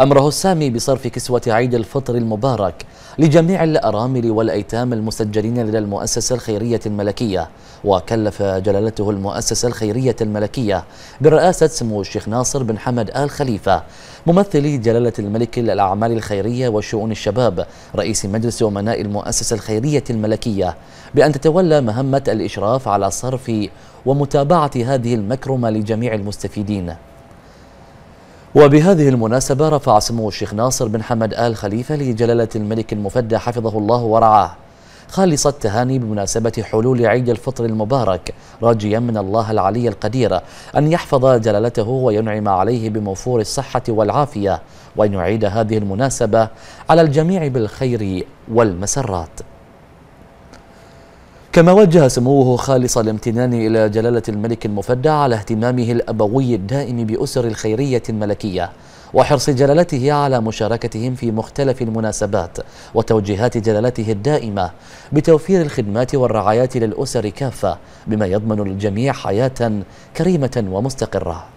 أمره السامي بصرف كسوة عيد الفطر المبارك لجميع الأرامل والأيتام المسجلين لدى المؤسسة الخيرية الملكية وكلف جلالته المؤسسة الخيرية الملكية برئاسة سمو الشيخ ناصر بن حمد آل خليفة ممثلي جلالة الملك للأعمال الخيرية وشؤون الشباب رئيس مجلس أمناء المؤسسة الخيرية الملكية بأن تتولى مهمة الإشراف على صرف ومتابعة هذه المكرمة لجميع المستفيدين وبهذه المناسبة رفع سمو الشيخ ناصر بن حمد آل خليفة لجلالة الملك المفدى حفظه الله ورعاه خالص التهاني بمناسبة حلول عيد الفطر المبارك راجيا من الله العلي القدير أن يحفظ جلالته وينعم عليه بموفور الصحة والعافية وأن يعيد هذه المناسبة على الجميع بالخير والمسرات كما وجه سموه خالص الامتنان إلى جلالة الملك المفدى على اهتمامه الأبوي الدائم بأسر الخيرية الملكية وحرص جلالته على مشاركتهم في مختلف المناسبات وتوجيهات جلالته الدائمة بتوفير الخدمات والرعايات للأسر كافة بما يضمن الجميع حياة كريمة ومستقرة